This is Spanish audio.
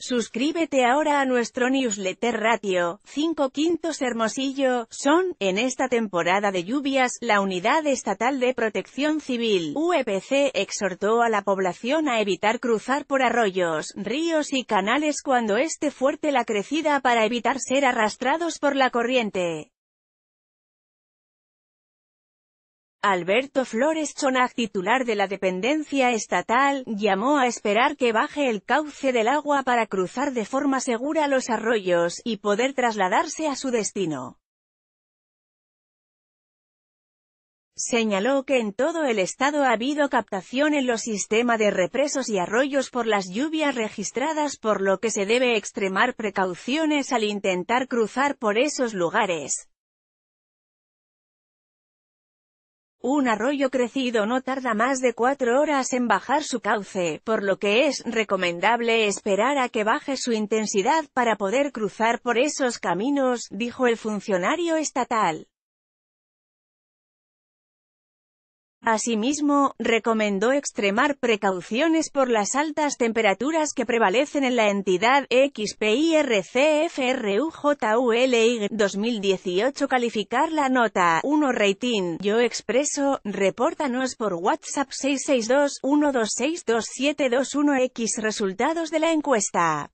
Suscríbete ahora a nuestro newsletter ratio, 5 quintos Hermosillo, son, en esta temporada de lluvias, la Unidad Estatal de Protección Civil, UEPC, exhortó a la población a evitar cruzar por arroyos, ríos y canales cuando esté fuerte la crecida para evitar ser arrastrados por la corriente. Alberto Flores Chona, titular de la dependencia estatal, llamó a esperar que baje el cauce del agua para cruzar de forma segura los arroyos, y poder trasladarse a su destino. Señaló que en todo el estado ha habido captación en los sistemas de represos y arroyos por las lluvias registradas por lo que se debe extremar precauciones al intentar cruzar por esos lugares. Un arroyo crecido no tarda más de cuatro horas en bajar su cauce, por lo que es recomendable esperar a que baje su intensidad para poder cruzar por esos caminos, dijo el funcionario estatal. Asimismo, recomendó extremar precauciones por las altas temperaturas que prevalecen en la entidad XPIRCFRUJULY 2018 calificar la nota 1 rating Yo Expreso, repórtanos por WhatsApp 662 1262721 x resultados de la encuesta.